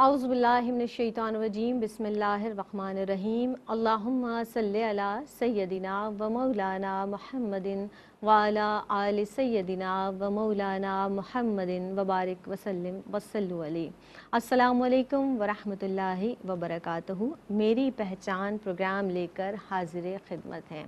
आउज़बिल्लिमिनशैतानवजीम बसमीम अल्लाम सल्ला सैदिना व मौलाना महमदिन वाला आल सैदिना व मौलाना महमदिन वबारक वसलम वसल असलकम वरहमल वबरक मेरी पहचान प्रोग्राम लेकर हाजिर ख़िदमत हैं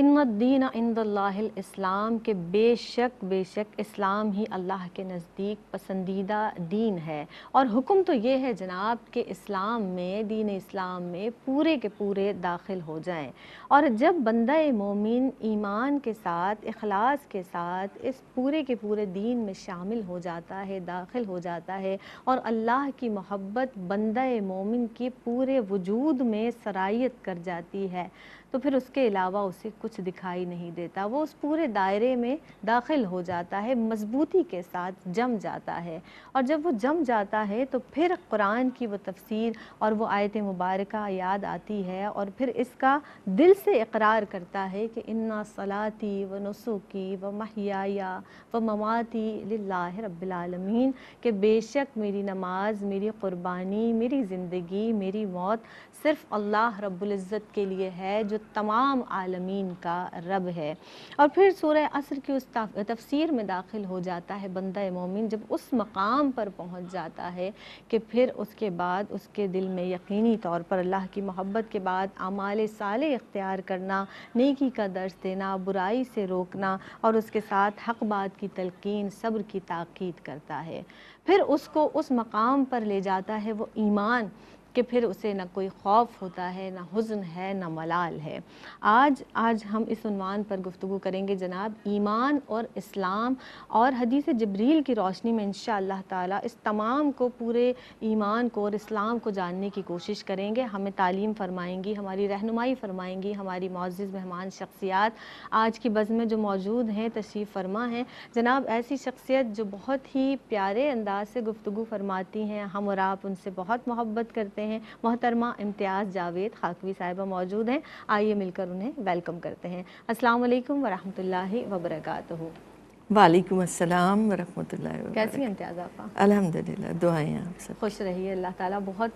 इन्नदीन इंदल इस्लाम के बेशक बेशक इस्लाम ही अल्लाह के नज़दीक पसंदीदा दीन है और हुक्म तो ये है जनाब कि इस्लाम में दीन इस्लाम में पूरे के पूरे दाखिल हो जाएं और जब बंदा मोमिन ईमान के साथ अखलास के साथ इस पूरे के पूरे दीन में शामिल हो जाता है दाखिल हो जाता है और अल्लाह की मोहब्बत बंदा मोमिन के पूरे वजूद में सराइत कर जाती है तो फिर उसके अलावा उसे कुछ दिखाई नहीं देता वो उस पूरे दायरे में दाखिल हो जाता है मजबूती के साथ जम जाता है और जब वो जम जाता है तो फिर कुरान की वो तफसीर और वो आयत मुबारक याद आती है और फिर इसका दिल से इकरार करता है कि इन्ना सलाती व नसुकी व महिया व ममाती ला रबालमीन के बेशक मेरी नमाज मेरी क़ुरबानी मेरी ज़िंदगी मेरी मौत सिर्फ़ अल्लाह रब्ज़त के लिए है जो तमाम आलमीन का रब है और फिर सूर्य असर की उस तफसीर में दाखिल हो जाता है बंदा मोमिन जब उस मकाम पर पहुँच जाता है कि फिर उसके बाद उसके दिल में यकीनी तौर पर अल्लाह की मोहब्बत के बाद आमाल साल इख्तियार करना नेकी का दर्ज देना बुराई से रोकना और उसके साथ हक बात की तलकिन सब्र की ताक़द करता है फिर उसको उस मकाम पर ले जाता है वो ईमान कि फिर उसे ना कोई खौफ होता है ना हुज़न है ना मलाल है आज आज हम इस उनवान पर गुफ्तु करेंगे जनाब ईमान और इस्लाम और हदीस जबरील की रोशनी में इन ताला इस तमाम को पूरे ईमान को और इस्लाम को जानने की कोशिश करेंगे हमें तालीम फरमाएंगी हमारी रहनुमाई फरमाएंगी हमारी मोज़ मेहमान शख्सियात आज की बज़ में जो मौजूद हैं तशरीफ़ फरमा हैं जनाब ऐसी शख्सियत जो बहुत ही प्यारे अंदाज से गुफ्तु फरमाती हैं हम और आप उनसे बहुत मोहब्बत करते हैं करते हैं मोहतरमा इम्तियाज़ जावेद खाकवी साहिबा मौजूद हैं आइए मिलकर उन्हें वेलकम करते हैं अस्सलाम वालेकुम वरहमतुल्लाहि वालेकुम अस्सलाम वरहमतुल्लाह कैसी हैं इम्तियाज़ आपा अल्हम्दुलिल्लाह दुआएं आप सब खुश रहिए अल्लाह ताला बहुत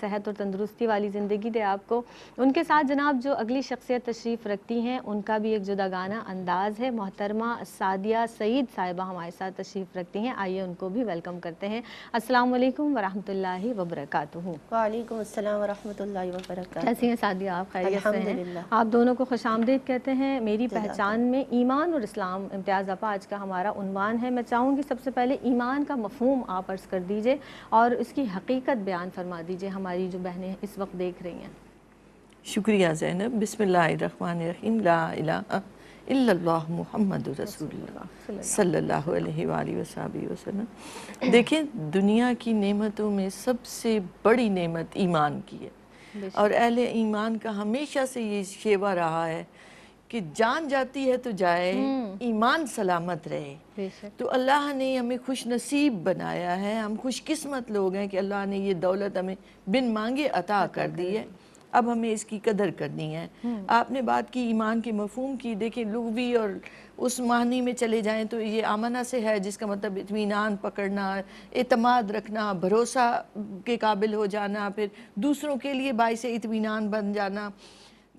सेहत और तंदुरुस्ती वाली ज़िंदगी दे आपको उनके साथ जनाब जो अगली शख्सियत तशरीफ़ रखती हैं उनका भी एक जुदा गाना अंदाज़ है मोहतरमा सादिया सईद साहिबा हमारे साथ तशरीफ़ रखती हैं आइए उनको भी वेलकम करते हैं अस्सलाम वालेकुम वरहमतुल्लाहि वबरकातुहू वालेकुम अस्सलाम कैसी हैं सादिया आप खैरियत से हैं आप दोनों को खुशामदीद कहते हैं मेरी पहचान में ईमान और इस्लाम इम्तियाज़ आपा आज का हमारा उनवान है मैं चाहूँगी सबसे पहले ईमान का मफहम आप अर्ज़ कर दीजिए और इसकी हकीकत बयान फरमा दीजिए हमारी जो बहनें इस वक्त देख रही हैं शुक्रिया जैनब बिसमीम मोहम्मद सल्ला वसलम देखें दुनिया की नेमतों में सबसे बड़ी नेमत ईमान की है और अहल ईमान का हमेशा से ये शेवा रहा है कि जान जाती है तो जाए हम्म। ईमान सलामत रहे तो अल्लाह ने हमें खुश नसीब बनाया है हम खुशकिस्मत लोग हैं कि अल्लाह ने ये दौलत हमें बिन मांगे अता कर दी है अब हमें इसकी कदर करनी है हम्म। आपने बात की ईमान के मफहम की देखिए लुगवी और उस माहनी में चले जाएं तो ये आमना से है जिसका मतलब इतमान पकड़ना अतमाद रखना भरोसा के काबिल हो जाना फिर दूसरों के लिए बायस इतमान बन जाना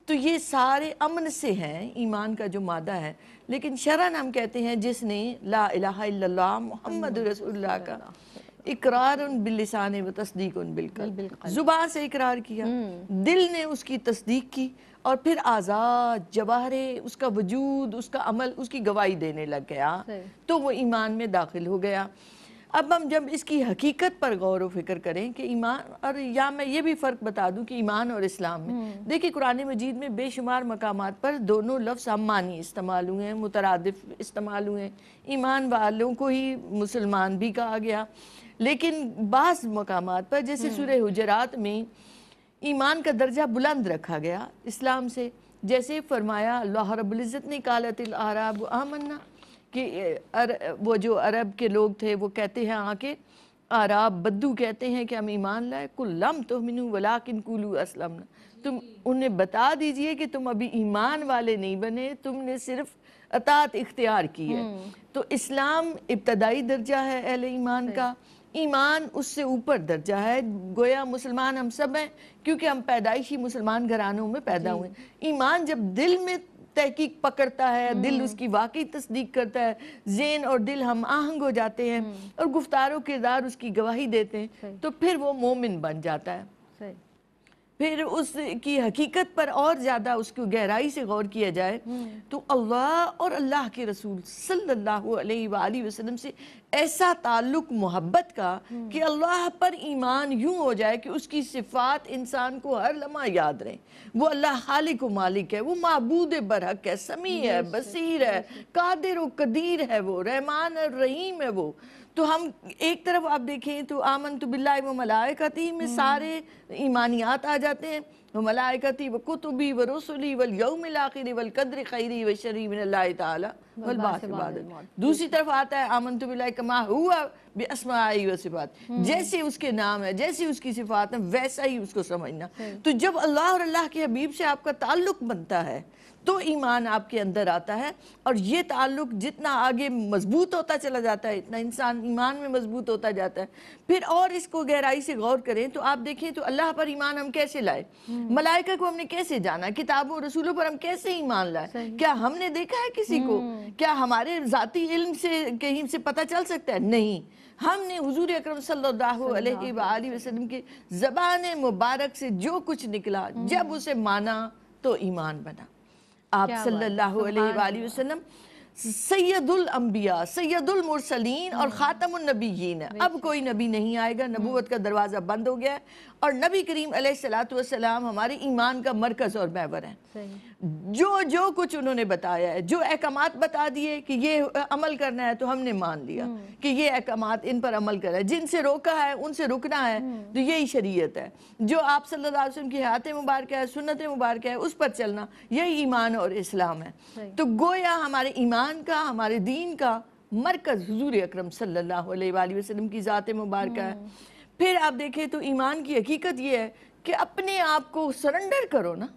तो ये सारे अमन से हैं ईमान का जो मादा है लेकिन शरण हम कहते हैं जिसने ला अला मोहम्मद रसोल्ला का इकरार उन बिलसान व तस्दीक उन बिल्कुल जुबान से इकरार किया हम्म। दिल ने उसकी तस्दीक की और फिर आज़ाद जवाहरे उसका वजूद उसका अमल उसकी गवाही देने लग गया तो वो ईमान में दाखिल हो गया अब हम जब इसकी हकीकत पर गौर व फिक्र करें कि ईमान और या मैं ये भी फ़र्क बता दूं कि ईमान और इस्लाम में हम्म। देखिए कुरान मजीद में बेशुमार मकाम पर दोनों लफ्ज़ हम मानी इस्तेमाल हुए हैं मुतरदफ इस्तेमाल हुए हैं ईमान वालों को ही मुसलमान भी कहा गया लेकिन बास मकाम पर जैसे हम्म। सूर्य हजरात में ईमान का दर्जा बुलंद रखा गया इस्लाम से जैसे फरमाया रबुल्ज़त ने कालत आराब आमन्ना कि अर, वो जो अरब के लोग थे वो कहते हैं आके आराब बद्दू कहते हैं कि हम ईमान लाए कुल्लम तो मिनू वलाकिन कुलू असलम तुम उन्हें बता दीजिए कि तुम अभी ईमान वाले नहीं बने तुमने सिर्फ अतात इख्तियार की है हम्म। तो इस्लाम इब्तदाई दर्जा है अहल ईमान का ईमान उससे ऊपर दर्जा है गोया मुसलमान हम सब हैं क्योंकि हम पैदाइशी मुसलमान घरानों में पैदा हुए ईमान जब दिल में तहकीक पकड़ता है हम्म। दिल उसकी वाकई तस्दीक करता है जेन और दिल हम आहंग हो जाते हैं हम्म। और गुफ्तारों किरदार उसकी गवाही देते हैं तो फिर वो मोमिन बन जाता है फिर उसकी हकीकत पर और ज़्यादा उसको गहराई से गौर किया जाए हम्म। तो अल्लाह और अल्लाह के रसूल सल्लल्लाहु अलैहि वसल्लम से ऐसा ताल्लुक मोहब्बत का हम्म। कि अल्लाह पर ईमान यूँ हो जाए कि उसकी सिफात इंसान को हर लम्हा याद रहे वो अल्लाह खालिक व मालिक है वो मबूद बरहक है समी है बसीर है कादिर व कदीर है वो रहमान और रहीम है वो तो हम एक तरफ आप देखें तो आमन तो बिल्ला मलायकती में हम्म। सारे ईमानियात आ जाते हैं तो मलाइकती उसके नाम है जैसी उसकी सिफात है वैसा ही उसको समझना तो जब अल्लाह और अल्लाह के हबीब से आपका ताल्लुक बनता है तो ईमान आपके अंदर आता है और ये ताल्लुक जितना आगे मजबूत होता चला जाता है इतना इंसान ईमान में मजबूत होता जाता है फिर और इसको गहराई से गौर करें तो आप देखें तो अल्लाह पर ईमान हम कैसे लाए हम्म। हम्म। मलाइका को हमने कैसे जाना किताबों रसूलों पर हम कैसे ईमान लाए क्या हमने देखा है किसी को हम्म। क्या हमारे जाती इल्म से कहीं से पता चल सकता है नहीं हमने हजूर अक्रम वसल्लम की जबान मुबारक से जो कुछ निकला हम्म। जब उसे माना तो ईमान बना आप सल्लल्लाहु अलैहि वसल्लम सैदुल अम्बिया सैदुल मुरसलीन और ख़ातमुलनबीन अब कोई नबी नहीं आएगा नबूवत का दरवाज़ा बंद हो गया और नबी करीम सलाम हमारे ईमान का मरकज़ और मैवर है जो जो कुछ उन्होंने बताया है जो अहकाम बता दिए कि ये अमल करना है तो हमने मान लिया हम्म। कि ये अहकाम इन पर अमल करा है जिनसे रोका है उनसे रुकना है हम्म। तो यही शरीयत है जो आप सल्लाम की हयात मुबारक है सुनत मुबारक है उस पर चलना यही ईमान और इस्लाम है तो गोया हमारे ईमान का हमारे दीन का मरकज़ हजूर अक्रम सल्ला वसलम की ज़ात मुबारक है हम्म। फिर आप देखें तो ईमान की हकीकत ये है कि अपने आप को सरेंडर करो ना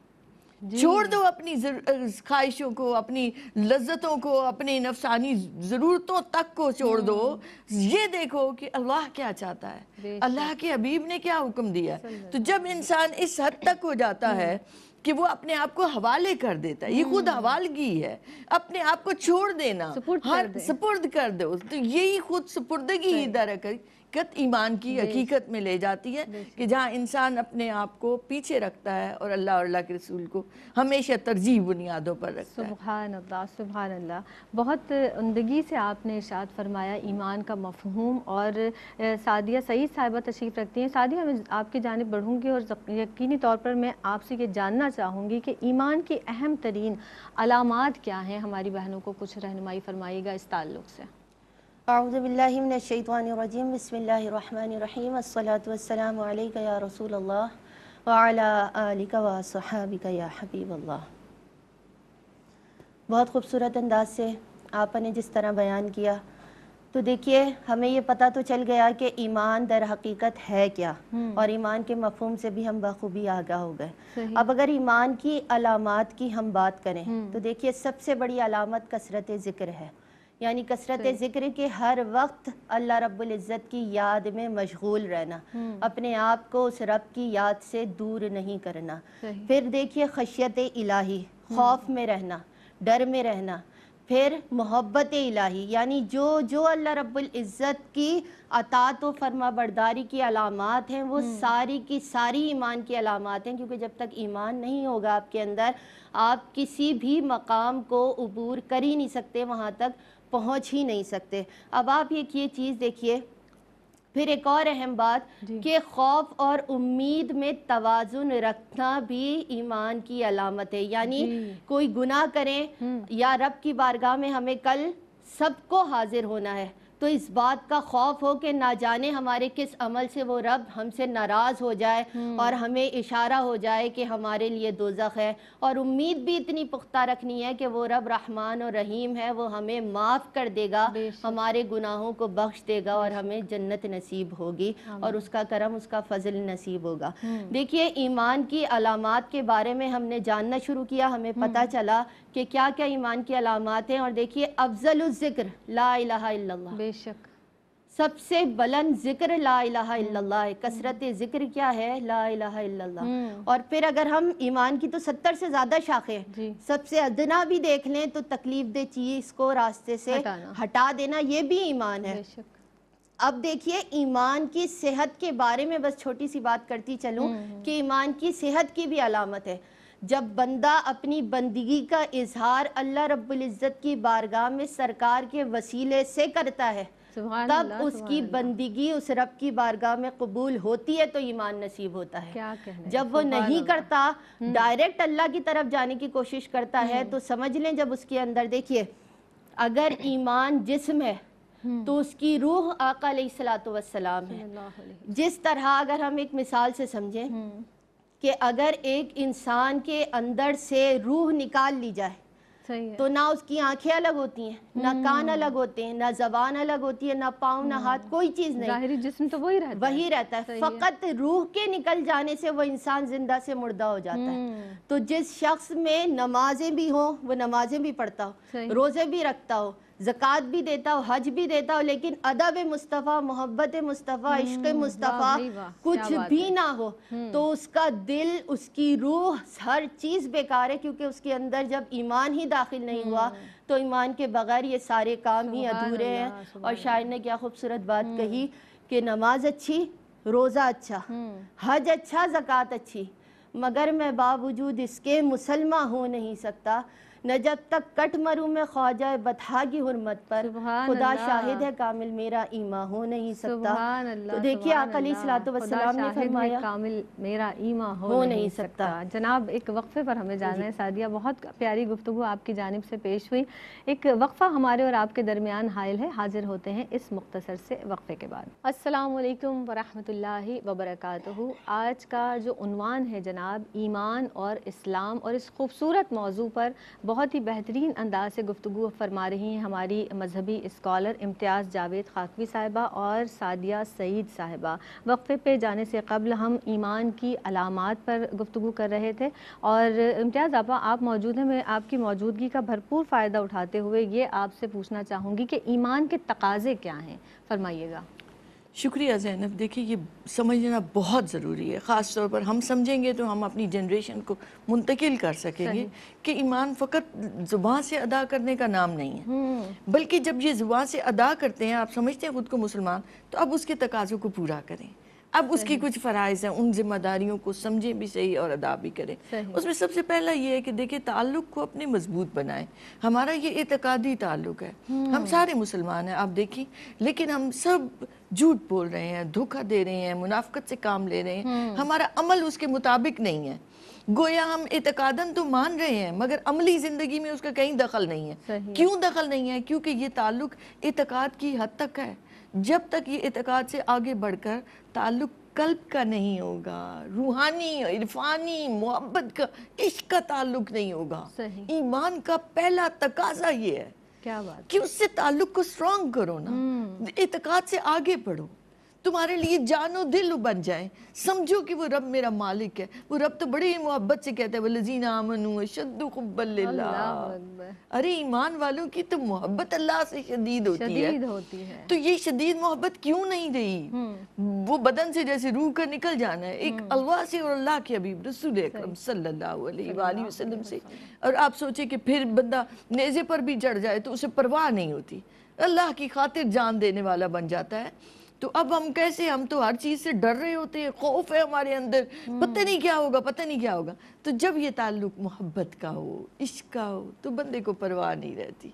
छोड़ दो अपनी ख्वाहिशों को अपनी लज्जतों को अपनी नफसानी ज़रूरतों तक को छोड़ दो हम्म। ये देखो कि अल्लाह क्या चाहता है अल्लाह के हबीब ने क्या हुक्म दिया है तो जब इंसान इस हद तक हो जाता हम्म। है कि वो अपने आप को हवाले कर देता है ये खुद हम्म। हवालगी है अपने आप को छोड़ देना सपुर्द कर दो तो यही खुद सपुर्दगी ही है हकीकत ईमान की हकीकत में ले जाती है कि जहाँ इंसान अपने आप को पीछे रखता है और अल्लाह और अल्लाह के रसूल को हमेशा तरजीह बुनियादों पर रखता सुभान अल्लाह सुबहान अल्लाह बहुत उमदगी से आपने इर्शाद फरमाया ईमान का मफहूम और सादिया सईद साहिबा तशरीफ़ रखती हैं सादिया मैं आपकी जानब बढ़ूँगी और यकीनी तौर पर मैं आपसे ये जानना चाहूँगी कि ईमान की अहम तरीन अलामत क्या हैं हमारी बहनों को कुछ रहनुमाई फरमाइएगा इस ताल्लुक़ से अज़बिल्लिमिनशैतवानरजीम बसमीम अल्लाम या रसूल वालिका वसहाबिका या हबीब अल्लाह बहुत खूबसूरत अंदाज से आपने जिस तरह बयान किया तो देखिए हमें ये पता तो चल गया कि ईमान दर हकीकत है क्या हम्म। और ईमान के मफहम से भी हम बखूबी आगा हो गए अब अगर ईमान की अलामत की हम बात करें हम्म। तो देखिए सबसे बड़ी अलामत कसरत ज़िक्र है यानी कसरत ज़िक्र के हर वक्त अल्लाह इज़्ज़त की याद में मशगूल रहना हम्म। अपने आप को उस रब की याद से दूर नहीं करना फिर देखिए खशियत इलाही हम्म। खौफ में रहना डर में रहना फिर मोहब्बत इलाही यानी जो जो अल्लाह इज़्ज़त की अतात व फरमा बरदारी की अलामत हैं वो हम्म। सारी की सारी ईमान की अलामत हैं क्योंकि जब तक ईमान नहीं होगा आपके अंदर आप किसी भी मकाम को अबूर कर ही नहीं सकते वहाँ तक पहुंच ही नहीं सकते अब आप एक ये चीज़ देखिए फिर एक और अहम बात कि खौफ और उम्मीद में तोज़ुन रखना भी ईमान की अलामत है यानी कोई गुनाह करें हम्म। या रब की बारगाह में हमें कल सबको हाजिर होना है तो इस बात का खौफ हो कि ना जाने हमारे किस अमल से वो रब हमसे नाराज़ हो जाए हम्म। और हमें इशारा हो जाए कि हमारे लिए दोजख है और उम्मीद भी इतनी पुख्ता रखनी है कि वो रब रहमान और रहीम है वो हमें माफ़ कर देगा हमारे गुनाहों को बख्श देगा और हमें जन्नत नसीब होगी और उसका करम उसका फजल नसीब होगा हम्म। देखिए ईमान की अलामत के बारे में हमने जानना शुरू किया हमें हम्म। पता चला कि क्या क्या ईमान की अलामत हैं और देखिए अफजल ज़िक्र ला बेशक सबसे बलन जिक्र ला इला कसरत जिक्र क्या है ला इला हम्म। और फिर अगर हम ईमान की तो सत्तर से ज़्यादा शाखें सबसे अदना भी देख लें तो तकलीफ दे चीज़ को रास्ते से हटाना। हटा देना ये भी ईमान है अब देखिए ईमान की सेहत के बारे में बस छोटी सी बात करती चलूँ हम्म। कि ईमान की सेहत की भी अलामत है जब बंदा अपनी बंदगी का इजहार अल्लाह रबुल्जत की बारगाह में सरकार के वसीले से करता है तब उसकी बंदगी उस रब की बारगाह में कबूल होती है तो ईमान नसीब होता है क्या जब वो नहीं करता हम्म। डायरेक्ट अल्लाह की तरफ जाने की कोशिश करता है हम्म। तो समझ लें जब उसके अंदर देखिए अगर ईमान जिसम है हम्म। तो उसकी रूह आका सलात वसलाम है जिस तरह अगर हम एक मिसाल से समझें कि अगर एक इंसान के अंदर से रूह निकाल ली जाए तो ना उसकी आंखें अलग होती हैं ना हम्म। कान अलग होते हैं ना जबान अलग होती है ना पाँव ना हाथ हम्म। कोई चीज नहीं जिसम तो वही रहता वही रहता है, है। फकत रूह के निकल जाने से वो इंसान जिंदा से मुर्दा हो जाता है हम्म। तो जिस शख्स में नमाजें भी हों वो नमाजें भी पढ़ता हो रोजे भी रखता हो जक़ात भी देता हो हज भी देता हो लेकिन अदब मुस्तफ़ा मोहब्बत मुस्तफ़ा हम्म, इश्क मुस्तफ़ा कुछ भी ना हो हम्म। तो उसका दिल उसकी रूह हर चीज़ बेकार है क्योंकि उसके अंदर जब ईमान ही दाखिल नहीं हुआ हम्म। तो ईमान के बगैर ये सारे काम ही अधूरे हैं और शायर ने क्या खूबसूरत बात कही कि नमाज अच्छी रोज़ा अच्छा हज अच्छा जक़ात अच्छी मगर मैं बावजूद इसके मुसलमा हो नहीं सकता न जब तक कट मरु में ख्वाजा बतहा की हरमत पर खुदा शाहिद है कामिल मेरा ईमा हो नहीं सकता तो देखिए आकली सलाम ने फरमाया कामिल मेरा ईमा हो, नहीं, सकता जनाब एक वक्फे पर हमें जाना है सादिया बहुत प्यारी गुफ्तु आपकी जानब से पेश हुई एक वक्फा हमारे और आपके दरमियान हायल है हाजिर होते हैं इस मुख्तसर से वक्फे के बाद असलकम वरहमल वबरक आज का जो उनवान है जनाब ईमान और इस्लाम और इस खूबसूरत मौजू पर बहुत ही बेहतरीन अंदाज से गुफ्तु फरमा रही हैं हमारी मजहबी स्कॉलर इम्तियाज़ जावेद खाकवी साहिबा और सादिया सईद साहिबा वक्फ़े पे जाने से कबल हम ईमान की अलामत पर गुफ्तु कर रहे थे और इम्तियाज़ आपा आप मौजूद हैं मैं आपकी मौजूदगी का भरपूर फ़ायदा उठाते हुए ये आपसे पूछना चाहूँगी कि ईमान के तकाजे क्या हैं फरमाइएगा शुक्रिया जैनब देखिए ये समझना बहुत ज़रूरी है ख़ास तौर पर हम समझेंगे तो हम अपनी जनरेशन को मुंतकिल कर सकेंगे कि ईमान फ़कत ज़ुबान से अदा करने का नाम नहीं है हम्म। बल्कि जब ये ज़ुबान से अदा करते हैं आप समझते हैं ख़ुद को मुसलमान तो अब उसके तकाज़ों को पूरा करें अब उसकी कुछ फ़राइज़ हैं उन जिम्मेदारियों को समझें भी सही और अदा भी करें उसमें सबसे पहला ये है कि देखिए ताल्लुक को अपने मजबूत बनाएं हमारा ये इतकादी ताल्लुक है हम हम्म। सारे मुसलमान हैं आप देखिए लेकिन हम सब झूठ बोल रहे हैं धोखा दे रहे हैं मुनाफ्त से काम ले रहे हैं हम्म। हमारा अमल उसके मुताबिक नहीं है गोया हम इतकादन तो मान रहे हैं मगर अमली ज़िंदगी में उसका कहीं दखल नहीं है क्यों दखल नहीं है क्योंकि ये ताल्लुक इतकाद की हद तक है जब तक ये इतकाद से आगे बढ़कर ताल्लुक कल्ब का नहीं होगा रूहानी इरफानी मोहब्बत का इश्क का ताल्लुक नहीं होगा ईमान का पहला तकाजा ये है क्या बात कि उससे ताल्लुक को स्ट्रॉन्ग करो ना हम्म। इतकाद से आगे बढ़ो तुम्हारे लिए जानो दिल बन जाए समझो कि वो रब मेरा मालिक है वो रब तो ही मोहब्बत से कहता है अरे ईमान वालों की तो मोहब्बत अल्लाह से शदीद होती, शदीद है। होती है तो ये शदीद मोहब्बत क्यों नहीं रही हम्म। वो बदन से जैसे रूह का निकल जाना है एक हम्म। अल्लाह से और अल्लाह के अबीब रसूल सल्लाम से और आप सोचे कि फिर बंदा नेजे पर भी चढ़ जाए तो उसे परवाह नहीं होती अल्लाह की खातिर जान देने वाला बन जाता है तो अब हम कैसे हम तो हर चीज़ से डर रहे होते हैं खौफ है हमारे अंदर पता नहीं क्या होगा पता नहीं क्या होगा तो जब ये ताल्लुक मोहब्बत का हो इश्क का हो तो बंदे को परवाह नहीं रहती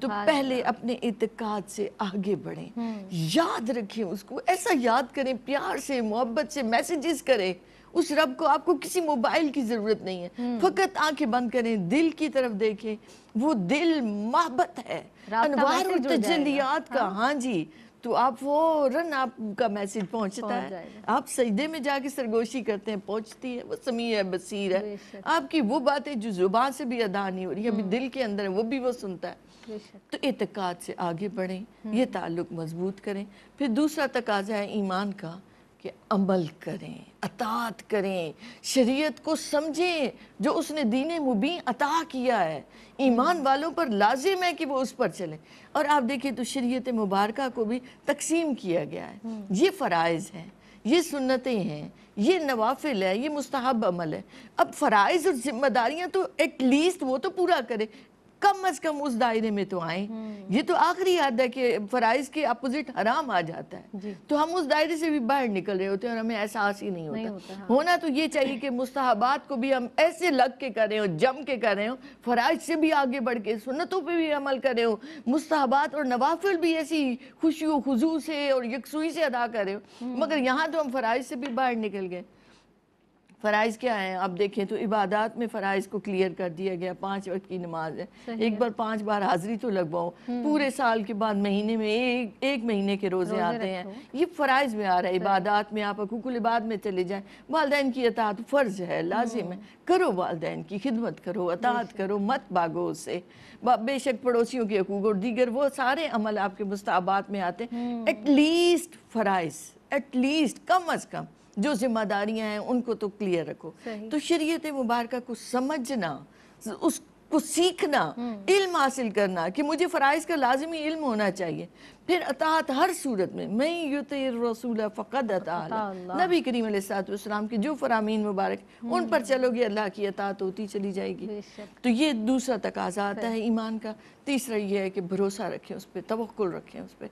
तो पहले अपने इतकाद से आगे बढ़ें हम्म। याद रखें उसको ऐसा याद करें प्यार से मोहब्बत से मैसेजेस करें उस रब को आपको किसी मोबाइल की ज़रूरत नहीं है हम्म। फकत आंखें बंद करें दिल की तरफ देखें वो दिल मोहब्बत है अनवार का हाँ, हाँ जी तो आप वो रन आपका मैसेज पहुंचता है आप सजदे में जाके सरगोशी करते हैं पहुंचती है वो समी है बसीर है आपकी वो बातें जो जुबान से भी अदा नहीं हो रही है अभी हम्म। दिल के अंदर है वो भी वो सुनता है तो एतकाद से आगे बढ़ें हम्म। ये ताल्लुक मजबूत करें फिर दूसरा तकाजा है ईमान का कि अमल करें अतात करें शरीयत को समझें जो उसने दीन मुबीन अता किया है ईमान वालों पर लाजिम है कि वो उस पर चलें और आप देखिए तो शरीयत मुबारक को भी तकसीम किया गया है हम्म। ये फ़राइज़ हैं ये सुन्नतें हैं ये नवाफिल है ये मुस्तहब अमल है अब फ़राइज़ और ज़िम्मेदारियाँ तो एटलीस्ट वो तो पूरा करे कम अज कम उस दायरे में तो आए हम्म। ये तो आखिरी याद है कि फराइज के अपोजिट हराम आ जाता है तो हम उस दायरे से भी बाहर निकल रहे होते हैं और हमें एहसास ही नहीं होता, नहीं होता हाँ। होना तो ये चाहिए कि मुस्तहबात को भी हम ऐसे लग के कर रहे हो जम के कर रहे हो फराइज से भी आगे बढ़ के सुनतों पर भी अमल करें हो मुस्तहबात और नवाफिल भी ऐसी खुशी वजू से और यकसुई से अदा करें हो हम्म। मगर यहाँ तो हम फराइज से भी बाहर निकल गए फ़राइज़ क्या है आप देखें तो इबादत में फ़राइज़ को क्लियर कर दिया गया पाँच वक्त की नमाज है एक बार पाँच बार हाजिरी तो लगवाओ हम्म। पूरे साल के बाद महीने में एक एक महीने के रोज़े आते हैं ये फ़राइज़ में आ रहा है इबादत में आप हकूकुल इबाद में चले जाएँ वालदेन की अतात फ़र्ज है लाजिम है हम्म। करो वालदेन की खिदमत करो अतात करो मत भागो उससे बेशक पड़ोसियों के हकूक और दीगर वो सारे अमल आपके मुस्ताबात में आते हैं एटलीस्ट फ़राइज़ एटलीस्ट कम अज़ कम जो जिम्मेदारियां हैं उनको तो क्लियर रखो तो शरीयत मुबारक को समझना उस को सीखना हम्म। इल्म हासिल करना कि मुझे फ़राइज़ का लाजमी इल्म होना चाहिए फिर अतात हर सूरत में मैं युत रसूल फ़कद नबी करीम सलाम की जो फ़रामीन मुबारक उन पर हम्म। चलोगे अल्लाह की अतात होती चली जाएगी तो ये दूसरा तकाजा आता है ईमान का तीसरा ये है कि भरोसा रखें उस पर तवक्ल रखें उस पर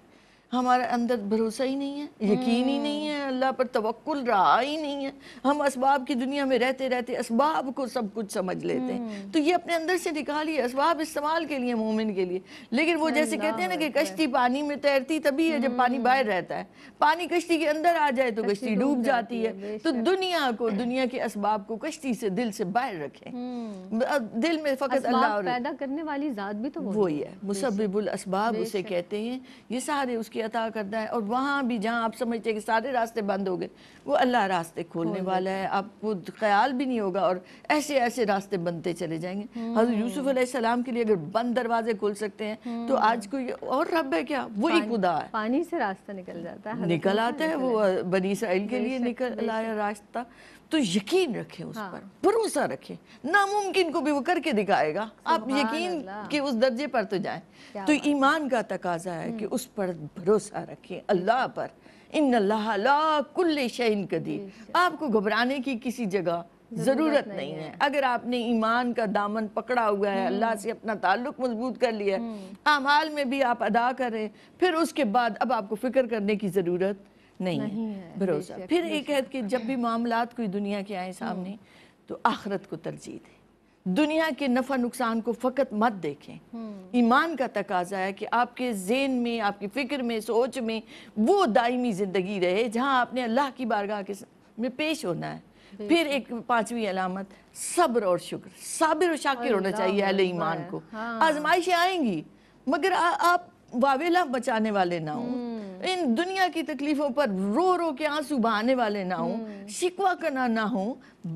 हमारे अंदर भरोसा ही नहीं है यकीन ही नहीं है अल्लाह पर तवक्ल रहा ही नहीं है हम इसबाब की दुनिया में रहते रहते इसबाब को सब कुछ समझ लेते हैं हम्म। तो ये अपने अंदर से निकालिए इसबाब इस्तेमाल के लिए मोमिन के लिए लेकिन वो जैसे कहते हैं ना कि कश्ती पानी में तैरती तभी है जब पानी बाहर हम्म। रहता है पानी कश्ती के अंदर आ जाए तो कश्ती डूब जाती है तो दुनिया को दुनिया के इसबाब को कश्ती से दिल से बाहर रखे हम्म। दिल में फकत अल्लाह पैदा करने वाली जात भी तो वही है मुसबिबुल इसबाब उसे कहते हैं ये सारे उसके अता करता है और वहाँ भी जहाँ आप समझते हैं कि सारे रास्ते बंद हो गए वो अल्लाह रास्ते खोलने वाला है आपको ख्याल भी नहीं होगा और ऐसे ऐसे रास्ते बनते चले जाएंगे हम्म। हजरत यूसुफ सलाम के लिए अगर बंद दरवाजे खोल सकते हैं तो हम्म। आज कोई और रब है क्या वो ही खुदा है पानी से रास्ता निकल जाता है निकल आता है वो बनी इसराइल के लिए निकल आया रास्ता तो यकीन रखें उस हाँ। पर भरोसा रखें नामुमकिन को भी वो करके दिखाएगा आप यकीन के उस दर्जे पर तो जाए तो ईमान का तकाजा है कि हम्म। उस पर भरोसा रखें अल्लाह पर इन अल्लाह कुल्ल शहीन कदीर आपको घबराने की किसी जगह ज़रूरत नहीं, नहीं है।, है अगर आपने ईमान का दामन पकड़ा हुआ है हम्म। अल्लाह से अपना ताल्लुक मजबूत कर लिया है अमाल हम्म। में भी आप अदा करें फिर उसके बाद अब आपको फिक्र करने की ज़रूरत नहीं, नहीं है भरोसा फिर एक है कि जब भी मामला कोई दुनिया के आए सामने हम्म। तो आखरत को तरजीह दें दुनिया के नफ़ा नुकसान को फ़कत मत देखें हम्म। ईमान का तकाजा है कि आपके जेन में आपकी फ़िक्र में सोच में वो दायमी ज़िंदगी रहे जहाँ आपने अल्लाह की बारगाह के में पेश होना है फिर एक पांचवी अलामत सब्र और शुक्र साबिर और शाकिर होना चाहिए अहले ईमान को हाँ। आजमाइशें आएंगी मगर आ, आप वावेला बचाने वाले ना हो हम्म। इन दुनिया की तकलीफों पर रो रो के आंसू बहाने वाले ना हम्म। हो शिकवा करना ना हो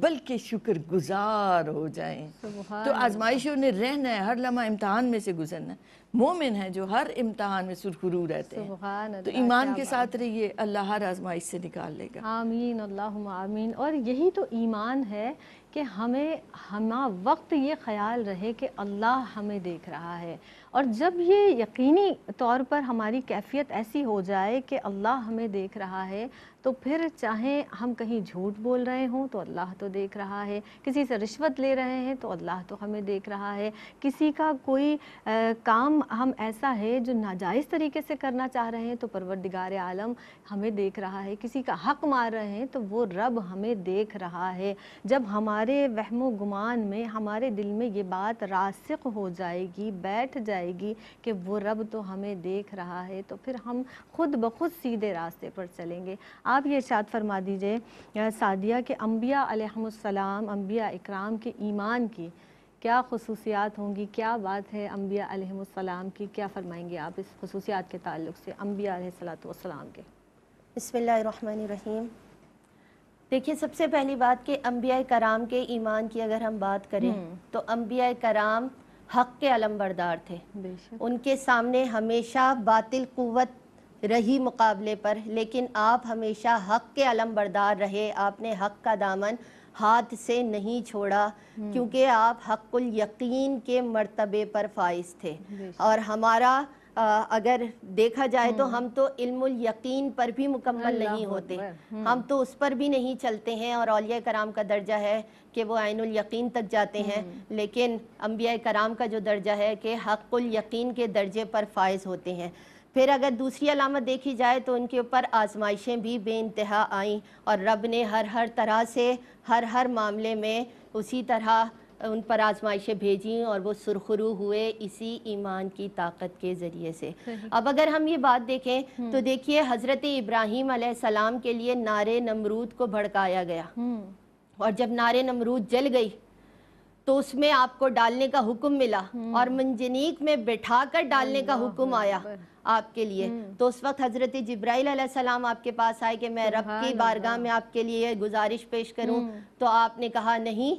बल्कि शुक्र गुजार हो जाए तो आजमाइशों ने रहना है हर लम्हा इम्तहान में से गुजरना है मोमिन है जो हर इम्तहान में सुरखरू रहते हैं तो ईमान के साथ रहिए अल्लाह हर आजमाइश से निकाल लेगा आमीन अल्लाह आमीन और यही तो ईमान है कि हमें हम वक्त ये ख्याल रहे कि अल्लाह हमें देख रहा है और जब ये यकीनी तौर पर हमारी कैफियत ऐसी हो जाए कि अल्लाह हमें देख रहा है तो फिर चाहे हम कहीं झूठ बोल रहे हों तो अल्लाह तो देख रहा है किसी से रिश्वत ले रहे हैं तो अल्लाह तो हमें देख रहा है किसी का कोई आ, काम हम ऐसा है जो नाजायज़ तरीके से करना चाह रहे हैं तो परवरदिगार आलम हमें देख रहा है किसी का हक मार रहे हैं तो वो रब हमें देख रहा है जब हमारे वहमो गुमान में हमारे दिल में ये बात रासिक हो जाएगी बैठ जाएगी कि वो रब तो हमें देख रहा है तो फिर हम खुद ब खुद सीधे रास्ते पर चलेंगे आप आप ये इर्शाद फरमा दीजिए सादिया के अम्बिया अलहमसलाम अम्बिया इकराम के ईमान की क्या खसूसियात होंगी क्या बात है अम्बिया अलहमसलाम की क्या फरमाएंगे आप इस खसूसियात के ताल्लुक से अम्बिया सलाम के बसमीम देखिए सबसे पहली बात कि अम्बिया कराम के ईमान की अगर हम बात करें हम्म। तो अम्बिया कराम हक के अलम बरदार थे उनके सामने हमेशा बातिल क़वत रही मुकाबले पर लेकिन आप हमेशा हक के अलम बरदार रहे आपने हक का दामन हाथ से नहीं छोड़ा हम्म। क्योंकि आप हकुल यकीन के मर्तबे पर फाइज थे और हमारा आ, अगर देखा जाए तो हम्म। हम तो इल्मुल यकीन पर भी मुकम्मल नहीं होते हम्म। हम तो उस पर भी नहीं चलते हैं और अलिया कराम का दर्जा है कि वो आइनुल यकीन तक जाते हैं लेकिन अम्बिया कराम का जो दर्जा है कि हकुल यकीन के दर्जे पर फायज होते हैं फिर अगर दूसरी अलामत देखी जाए तो उनके ऊपर आजमाइशें भी बेानतहा आईं और रब ने हर हर तरह से हर हर मामले में उसी तरह उन पर आजमाइशें भेजी और वो सुरखरू हुए इसी ईमान की ताकत के ज़रिए से अब अगर हम ये बात देखें हम्म। तो देखिए हज़रत इब्राहीम सलाम के लिए नारे नमरूद को भड़काया गया हम्म। और जब नारे नमरूद जल गई तो उसमें आपको डालने का हुक्म मिला हम्म। और मंजनीक में बिठा कर डालने का हुक्म आया आपके लिए हम्म। तो उस वक्त हजरत जब्राईल सलाम आपके पास आए कि मैं रब की बारगाह में आपके लिए गुजारिश पेश करूं हम्म। तो आपने कहा नहीं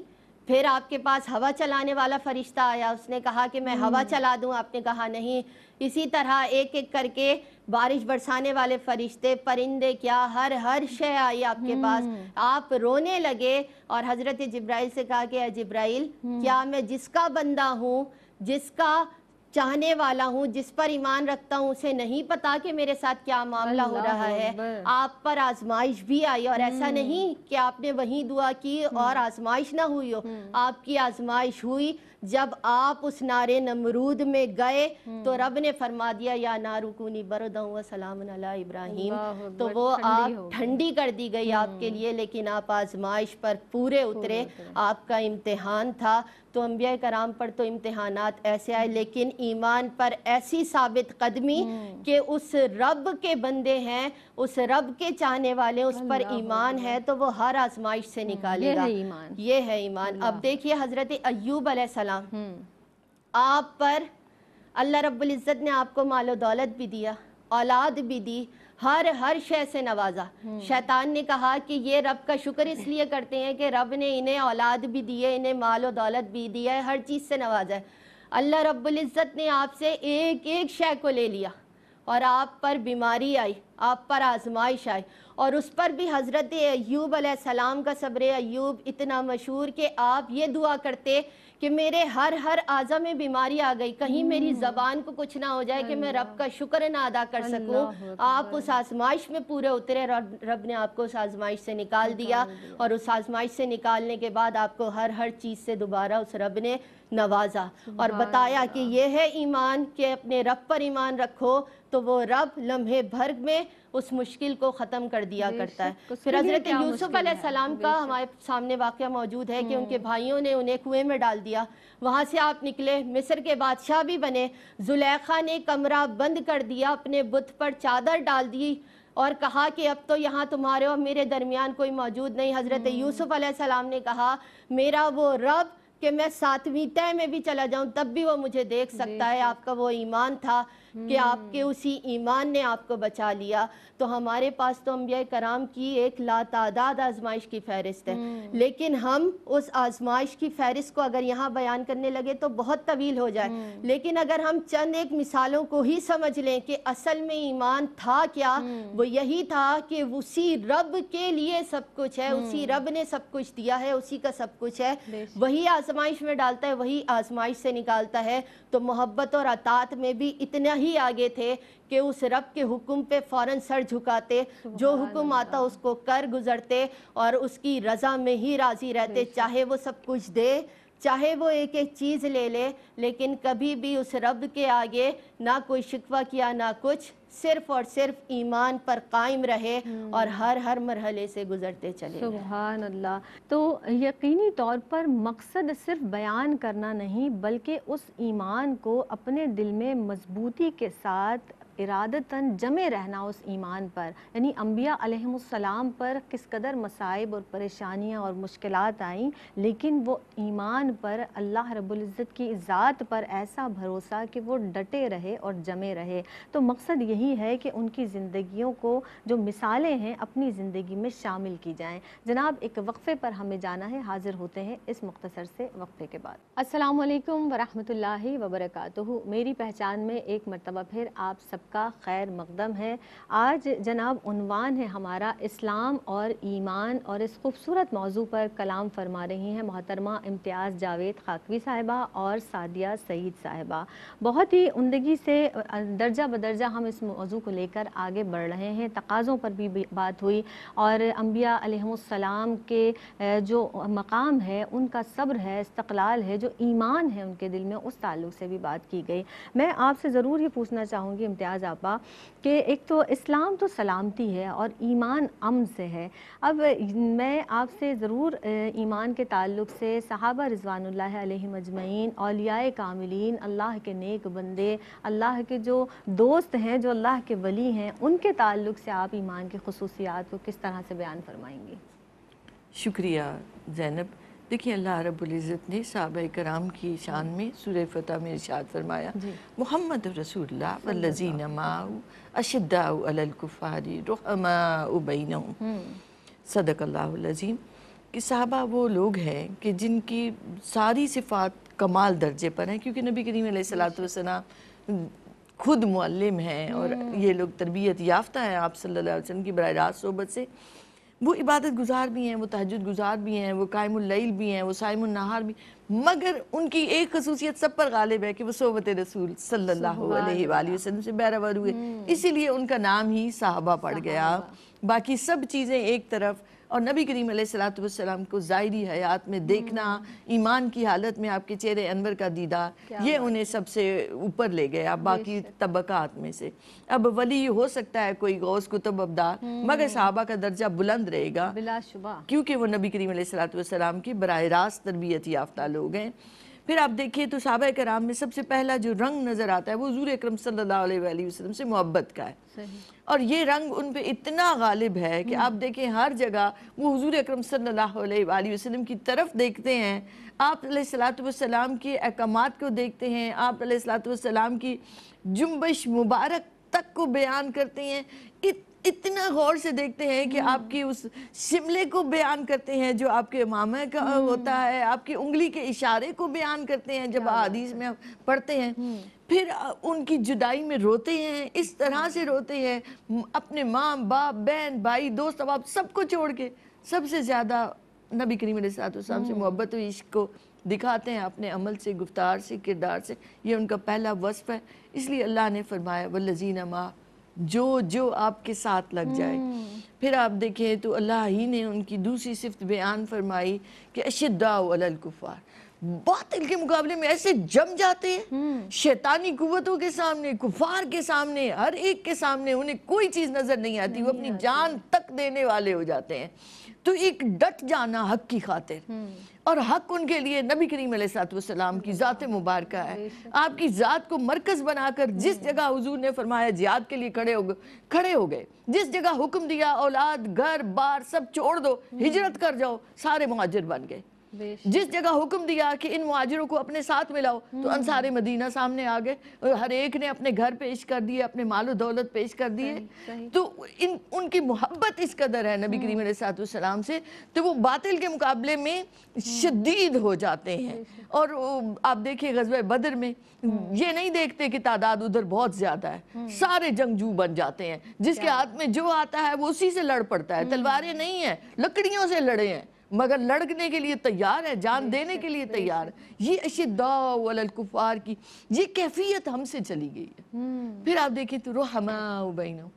फिर आपके पास हवा चलाने वाला फरिश्ता आया उसने कहा कि मैं हवा हम्म। चला दूं आपने कहा नहीं इसी तरह एक एक करके बारिश बरसाने वाले फरिश्ते परिंदे क्या हर हर शय आई आपके हम्म। पास आप रोने लगे और हज़रत जब्राइल से कहा कि अजब्राइल हम्म। क्या मैं जिसका बंदा हूँ जिसका चाहने वाला हूँ जिस पर ईमान रखता हूँ उसे नहीं पता कि मेरे साथ क्या मामला हो रहा है आप पर आजमाइश भी आई और ऐसा हम्म। नहीं कि आपने वही दुआ की हम्म। और आजमाइश ना हुई हो हम्म। आपकी आजमाइश हुई जब आप उस नारे नमरूद में गए तो रब ने फरमा दिया या नारुकूनी बरदा सलाम इब्राहिम तो वो आप ठंडी कर दी गई आपके लिए लेकिन आप आजमाइश पर पूरे उतरे आपका इम्तिहान था तो अम्बिया कराम पर तो इम्तहान ऐसे आए लेकिन ईमान पर ऐसी साबित कदमी हम्म। के उस रब के बंदे हैं उस रब के चाहने वाले उस पर ईमान है तो वो हर आजमाइश से निकाले हम्म, ये है ईमान ये है ईमान अब देखिए हज़रत अयूब सलाम हम्म। आप पर अल्लाह रब्बुल इज़्ज़त ने आपको मालो दौलत भी दिया औलाद भी दी हर हर शय से नवाजा हम्म। शैतान ने कहा कि ये रब का शुक्र इसलिए करते हैं कि रब ने इन्हें औलाद भी दी है इन्हें माल और दौलत भी दिया है हर चीज़ से नवाजा है अल्लाह रब्ज़त ने आपसे एक एक शय को ले लिया और आप पर बीमारी आई आप पर आजमाइश आई और उस पर भी हज़रत अयूब सलाम का सब्र अयूब इतना मशहूर कि आप ये दुआ करते कि मेरे हर हर आज़ा में बीमारी आ गई कहीं मेरी हम्म। ज़बान को कुछ ना हो जाए कि मैं रब का शुक्र ना अदा कर सकूँ आप उस आजमाइश में पूरे उतरे रब ने आपको उस आजमाइश से निकाल दिया और उस आजमाइश से निकालने के बाद आपको हर हर चीज़ से दोबारा उस रब ने नवाजा और बताया कि यह है ईमान के अपने रब पर ईमान रखो तो वो रब लम्हे भर में उस मुश्किल को ख़त्म कर दिया करता है फिर हज़रत यूसुफ सलाम का हमारे सामने वाक़ मौजूद है कि हम्म। उनके भाइयों ने उन्हें कुएं में डाल दिया वहाँ से आप निकले मिस्र के बादशाह भी बने जुलेखा ने कमरा बंद कर दिया अपने बुत पर चादर डाल दी और कहा कि अब तो यहाँ तुम्हारे और मेरे दरमियान कोई मौजूद नहीं हज़रत हम्म। यूसुफ सलाम ने कहा मेरा वो रब कि मैं सातवीं तय में भी चला जाऊं तब भी वो मुझे देख सकता है आपका वो ईमान था कि आपके हम्म। उसी ईमान ने आपको बचा लिया तो हमारे पास तो अम्बिया कराम की एक लातादाद आजमाइश की फहरिस्त है हम्म। लेकिन हम उस आजमाइश की फहरिस्त को अगर यहाँ बयान करने लगे तो बहुत तवील हो जाए हम्म। लेकिन अगर हम चंद एक मिसालों को ही समझ लें कि असल में ईमान था क्या वो यही था कि उसी रब के लिए सब कुछ है उसी रब ने सब कुछ दिया है उसी का सब कुछ है वही आजमाइश में डालता है वही आजमाइश से निकालता है तो मोहब्बत और अतात में भी इतना ही आगे थे कि उस रब के हुक्म पे फ़ौर सर झुकाते जो हुक्म आता उसको कर गुजरते और उसकी रज़ा में ही राज़ी रहते चाहे वो सब कुछ दे चाहे वो एक एक चीज़ ले ले लेकिन कभी भी उस रब के आगे ना कोई शिकवा किया ना कुछ सिर्फ और सिर्फ ईमान पर कायम रहे हम्म। और हर हर मरहले से गुजरते चले सुबहान अल्लाह तो यकीनी तौर पर मकसद सिर्फ बयान करना नहीं बल्कि उस ईमान को अपने दिल में मजबूती के साथ इरादतन जमे रहना उस ईमान पर यानी अम्बिया अलैहिस्सलाम पर किस कदर मसाइब और परेशानियाँ और मुश्किल आईं लेकिन वो ईमान पर अल्लाह रबुल्ज़त की ज़ात पर ऐसा भरोसा कि वो डटे रहे और जमे रहे तो मकसद यही है कि उनकी ज़िंदगियों को जो मिसालें हैं अपनी ज़िंदगी में शामिल की जाएँ जनाब एक वक्फ़े पर हमें जाना है हाज़िर होते हैं इस मुख्तसर से वक्फ़े के बाद अल्लाम वरहमल वबरक मेरी पहचान में एक मरतबा फिर आप सब का खैर मकदम है आज जनाब उनवान है हमारा इस्लाम और ईमान और इस खूबसूरत मौजू पर कलाम फरमा रही हैं मोहतरमा इम्तियाज़ जावेद खाकवी साहिबा और सादिया सईद साहिबा बहुत ही उमदगी से दर्जा बदर्जा हम इस मौजू को लेकर आगे बढ़ रहे हैं तकाज़ों पर भी बात हुई और अम्बिया सलाम के जो मकाम है उनका सब्र है इस्तलाल है जो ईमान है उनके दिल में उस ताल्लुक से भी बात की गई मैं आपसे ज़रूर ही पूछना चाहूँगी इम्तियाज़ आपा कि एक तो इस्लाम तो सलामती है और ईमान अम से है अब मैं आपसे ज़रूर ईमान के ताल्लुक से सहाबा रिजवानुल्लाह मजमैन अलिया कामिलीन अल्लाह के नेक बंदे अल्लाह के जो दोस्त हैं जो अल्लाह के वली हैं उनके ताल्लुक से आप ईमान की खसूसियात को किस तरह से बयान फरमाएंगी शुक्रिया जैनब देखिए अल्लाह रब्ज़त ने सहाबा कराम की शान में सूर्य फ़तह में इर्शाद फरमाया मोहम्मद रसूल्ला वल्लजीन माऊ अशदाकुफ़ारी रुहमाबैन हम्म। सदक अल्लाजीम कि साहबा वो लोग हैं कि जिनकी सारी सिफात कमाल दर्जे पर हैं क्योंकि नबी करीम सलाम खुद मुअल्लिम हैं और हम्म। ये लोग तरबियत याफ्ता हैं आप सल्लल्लाहु अलैहि वसल्लम की बर रास्त सोबत से वो इबादत गुजार भी हैं वो तहजद गुजार भी हैं वो कायमल भी हैं वो सायमनहार भी मगर उनकी एक खसूसियत सब पर गालिब है कि वो सोबत रसूल सल्लल्लाहु से बैरावर हुए हम्म। इसीलिए उनका नाम ही साहबा पड़ गया बाकी सब चीज़ें एक तरफ और नबी करीम सलाम को ज़ाहरी हयात में देखना हम्म। ईमान की हालत में आपके चेहरे अनवर का दीदार ये उन्हें सबसे ऊपर ले गया बाकी तबकात में से अब वली हो सकता है कोई गौस कुतुब अबदार मगर हम्म। साहबा का दर्जा बुलंद रहेगा क्योंकि वो नबी करीम सलाम की बरह रास्त तरबियत याफ्ता लोग हैं फिर आप देखिए तो सहाबा कराम में सबसे पहला जो रंग नज़र आता है वो हजूर अक्रम सल्ला वसलम से मोहब्बत का है और ये रंग उन पर इतना गालिब है कि आप हम्म। देखें हर जगह वो हजूर अक्रम सल्ला की तरफ देखते हैं आप सलाम के अहकाम को देखते हैं आप सलाम की जुम्बश मुबारक तक को बयान करते हैं इतना गौर से देखते हैं कि हम्म। आपकी उस शिमले को बयान करते हैं जो आपके मामा का हम्म। होता है आपकी उंगली के इशारे को बयान करते हैं जब आदिश में पढ़ते हैं हम्म। फिर उनकी जुदाई में रोते हैं इस तरह से रोते हैं अपने माँ बाप बहन भाई दोस्त अब सबको छोड़ के सबसे ज़्यादा नबी करीम साहब से मोहब्बत और इश्क को दिखाते हैं अपने अमल से गुफ्तार से किरदार से ये उनका पहला वसफ़ है इसलिए अल्लाह ने फरमाया वल्लजीना माँ जो जो आपके साथ लग जाए हम्म। फिर आप देखें तो अल्लाह ही ने उनकी दूसरी सिफ्त बयान फरमाई कि अशदाकुफ़ार बातिल के मुकाबले में ऐसे जम जाते हैं हम्म। शैतानी कुतों के सामने कुफार के सामने हर एक के सामने उन्हें कोई चीज़ नज़र नहीं आती नहीं वो अपनी जान तक देने वाले हो जाते हैं तो एक डट जाना हक की खातिर हम्म। और हक उनके लिए नबी करीम सलाम की ज़ात मुबारक है आपकी ज़ात को मरकज़ बनाकर जिस हम्म। जगह हजूर ने फरमाया जियाद के लिए खड़े हो गए खड़े हो गए जिस जगह हुक्म दिया औलाद घर बार सब छोड़ दो हम्म। हिजरत कर जाओ सारे मुहाजिर बन गए जिस जगह हुक्म दिया कि इन मुआजरों को अपने साथ मिलाओ तो हम्म। अंसार मदीना सामने आ गए हर एक ने अपने घर पेश कर दिए अपने मालो दौलत पेश कर दिए तो इन उनकी मोहब्बत इस कदर है नबी करीम हम्म। सलाम से तो वो बातिल के मुकाबले में हम्म। शदीद हो जाते हैं और आप देखिए गजब बदर में ये नहीं देखते कि तादाद उधर बहुत ज्यादा है सारे जंगजू बन जाते हैं जिसके हाथ में जो आता है वो उसी से लड़ पड़ता है तलवारें नहीं है लकड़ियों से लड़े हैं मगर लड़ने के लिए तैयार है जान देने के लिए तैयार है ये वलकुफार की ये कैफियत हमसे चली गई है हम्म। फिर आप देखें तो रोहमा बहनों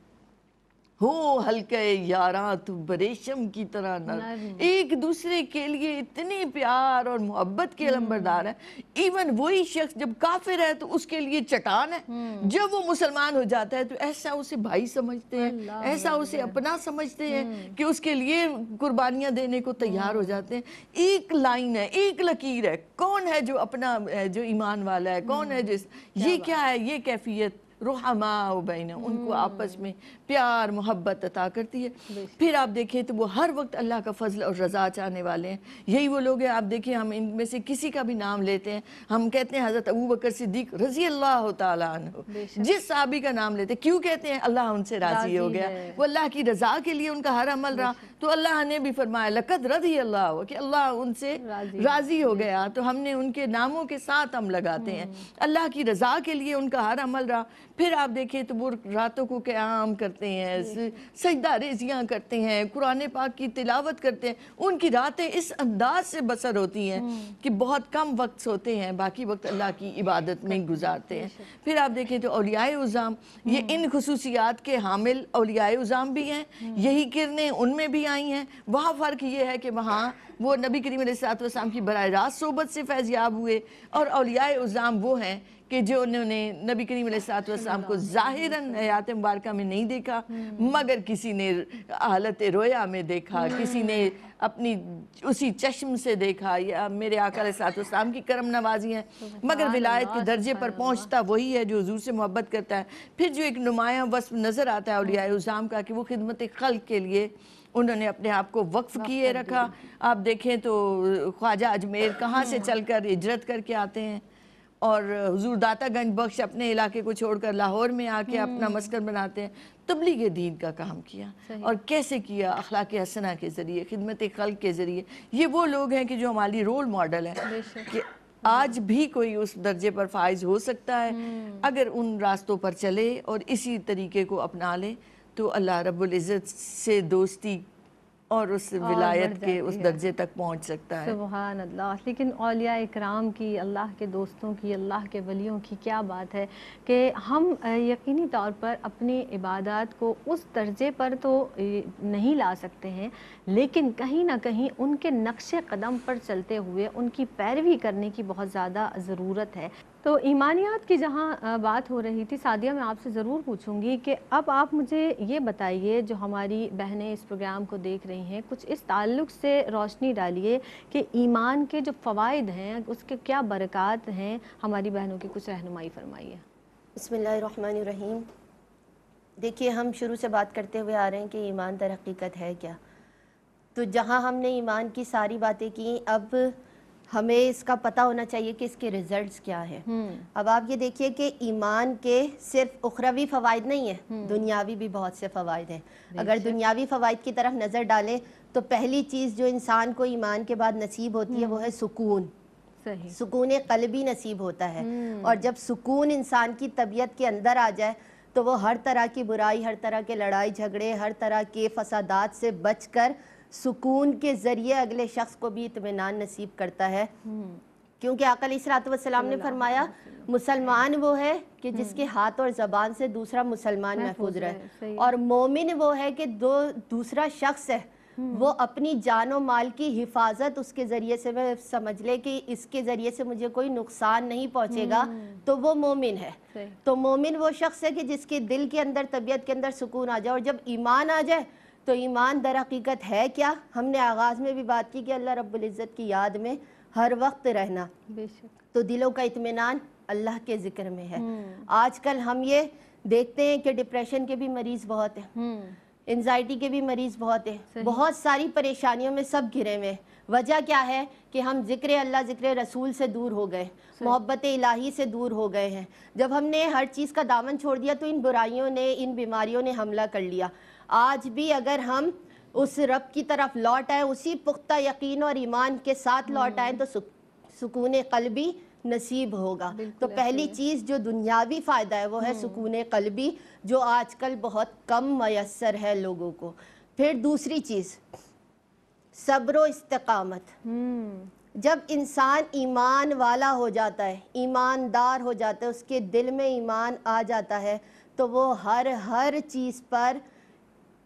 हो हल्के यारा तू बरेशम की तरह नर एक दूसरे के लिए इतने प्यार और मोहब्बत के अलम्बरदार है इवन वही शख्स जब काफिर है तो उसके लिए चटान है हम्म। जब वो मुसलमान हो जाता है तो ऐसा उसे भाई समझते हैं ऐसा उसे अपना समझते हैं हम्म। कि उसके लिए कुर्बानियां देने को तैयार हो हम्म। जाते हैं एक लाइन है एक लकीर है कौन है जो अपना जो ईमान वाला है कौन है जिस ये क्या है ये कैफियत रुहमा बहन उनको हम्म। आपस में प्यार मोहब्बत अता करती है फिर आप देखें तो वो हर वक्त अल्लाह का फजल और रज़ा चाहने वाले हैं यही वो लोग हैं आप देखें हम इनमें से किसी का भी नाम लेते हैं हम कहते हैं हज़रत अबू बकर सिद्दीक रजी अल्लाह तु जिस साहबी का नाम लेते क्यों कहते हैं अल्लाह उनसे राज़ी हो गया वो अल्लाह की रज़ा के लिए उनका हर अमल रहा तो अल्लाह ने भी फरमाया लकत रजी अल्लाह कि अल्लाह उनसे राज़ी हो गया तो हमने उनके नामों के साथ हम लगाते हैं हम्म। अल्लाह की रज़ा के लिए उनका हर अमल रहा फिर आप देखिए तो वो रातों को क्याम करते हैं सजदा रेजियाँ करते हैं कुरान पाक की तिलावत करते हैं उनकी रातें इस अंदाज से बसर होती हैं हम्म। कि बहुत कम वक्त सोते हैं बाकी वक्त अल्लाह की इबादत में गुजारते हैं फिर आप देखें तो अलियाए उज़ाम ये हम्म। इन खसूसियात के हामिल अलियाए उज़ाम भी हैं हम्म। यही किरने उनमें भी आई हैं वहाँ फ़र्क ये है कि वहाँ वो नबी करीम सलाम की बर रास्त सोबत से फैज़ याब हुए और अलियाए उज़ाम वो हैं कि जो उन्होंने नबी करीम सातम को ज़ाहिर हयात मुबारक में नहीं देखा मगर किसी ने हालत रोया में देखा किसी ने अपनी उसी चश्म से देखा या मेरे आकाम की करम नवाजी है मगर विलायत के दर्जे पर पहुँचता वही है जो हजूर से मोहब्बत करता है फिर जो एक नुमाया वस्फ नज़र आता है अलियाज़ाम का कि वो खिदमत खल के लिए उन्होंने अपने आप को वक्फ किए रखा आप देखें तो ख्वाजा अजमेर कहाँ से हाँ। चलकर इजरत करके आते हैं और हजूरदाता गंज बख्श अपने इलाके को छोड़कर लाहौर में आके हम्म। अपना मस्कन बनाते हैं तबलीग दीन का काम किया और कैसे किया अखलाक हसना के ज़रिए खिदमत खल के ज़रिए ये वो लोग हैं कि जो हमारी रोल मॉडल हैं कि आज भी कोई उस दर्जे पर फायज हो सकता है हम्म। अगर उन रास्तों पर चले और इसी तरीके को अपना ले तो अल्लाह रब्बुल इज़्ज़त से दोस्ती और उस विलायत के उस दर्जे तक पहुंच सकता है सुबहान अल्लाह लेकिन अलिया इकराम की अल्लाह के दोस्तों की अल्लाह के वलियों की क्या बात है कि हम यकीनी तौर पर अपनी इबादत को उस दर्जे पर तो नहीं ला सकते हैं लेकिन कहीं ना कहीं उनके नक्श कदम पर चलते हुए उनकी पैरवी करने की बहुत ज़्यादा ज़रूरत है तो ईमानियात की जहाँ बात हो रही थी सादिया मैं आपसे ज़रूर पूछूंगी कि अब आप मुझे ये बताइए जो हमारी बहनें इस प्रोग्राम को देख रही हैं कुछ इस ताल्लुक़ से रोशनी डालिए कि ईमान के जो फ़वाद हैं उसके क्या बरक़ात हैं हमारी बहनों की कुछ रहनुमाई फरमाइए बसमीम देखिए हम शुरू से बात करते हुए आ रहे हैं कि ईमान दर हकीकत है क्या तो जहाँ हमने ईमान की सारी बातें की अब हमें इसका पता होना चाहिए कि इसके रिजल्ट्स क्या है हम्म। अब आप ये देखिए कि ईमान के सिर्फ उखरवी फ़वाद नहीं है हम्म। दुनियावी भी बहुत से फ़वाद हैं अगर दुनियावी फ़वाद की तरफ नज़र डालें तो पहली चीज़ जो इंसान को ईमान के बाद नसीब होती है वो हम्म। है सुकून सुकून कल भी नसीब होता है और जब सुकून इंसान की तबीयत के अंदर आ जाए तो वो हर तरह की बुराई हर तरह के लड़ाई झगड़े हर तरह के फसादात से बचकर कर सुकून के ज़रिए अगले शख्स को भी इतमान नसीब करता है हम्म। क्योंकि अकल इसरातम ने फरमाया मुसलमान वो है कि हम्म। जिसके हाथ और ज़बान से दूसरा मुसलमान महफूज रहे और मोमिन वो है कि दो दूसरा शख्स है हम्म। वो अपनी जानो माल की हिफाजत उसके ज़रिए से मैं समझ ले कि इसके ज़रिए से मुझे कोई नुकसान नहीं पहुँचेगा तो वो मोमिन है तो मोमिन वो शख्स है कि जिसके दिल के अंदर तबीयत के अंदर सुकून आ जाए और जब ईमान आ जाए तो ईमान दर हकीकत है क्या हमने आगाज़ में भी बात की कि अल्लाह रब्ज़त की याद में हर वक्त रहना तो दिलों का इतमान अल्लाह के ज़िक्र में है हम्म। आजकल हम ये देखते हैं कि डिप्रेशन के भी मरीज़ बहुत हैं हम्म। एनजाइटी के भी मरीज़ बहुत हैं बहुत सारी परेशानियों में सब घिरे हुए वजह क्या है कि हम जिक्र अल्लाह जिक्र रसूल से दूर हो गए मोहब्बत इलाही से दूर हो गए हैं जब हमने हर चीज़ का दामन छोड़ दिया तो इन बुराइयों ने इन बीमारियों ने हमला कर लिया आज भी अगर हम उस रब की तरफ लौट आए उसी पुख्ता यकीन और ईमान के साथ लौट आए तो सुकून कलबी नसीब होगा तो पहली चीज़ जो दुनियावी फ़ायदा है वो है हम्म। सुकून कलबी जो आजकल बहुत कम मैसर है लोगों को फिर दूसरी चीज़ सब्र इस्तकामत हम्म। जब इंसान ईमान वाला हो जाता है ईमानदार हो जाता है उसके दिल में ईमान आ जाता है तो वो हर हर चीज़ पर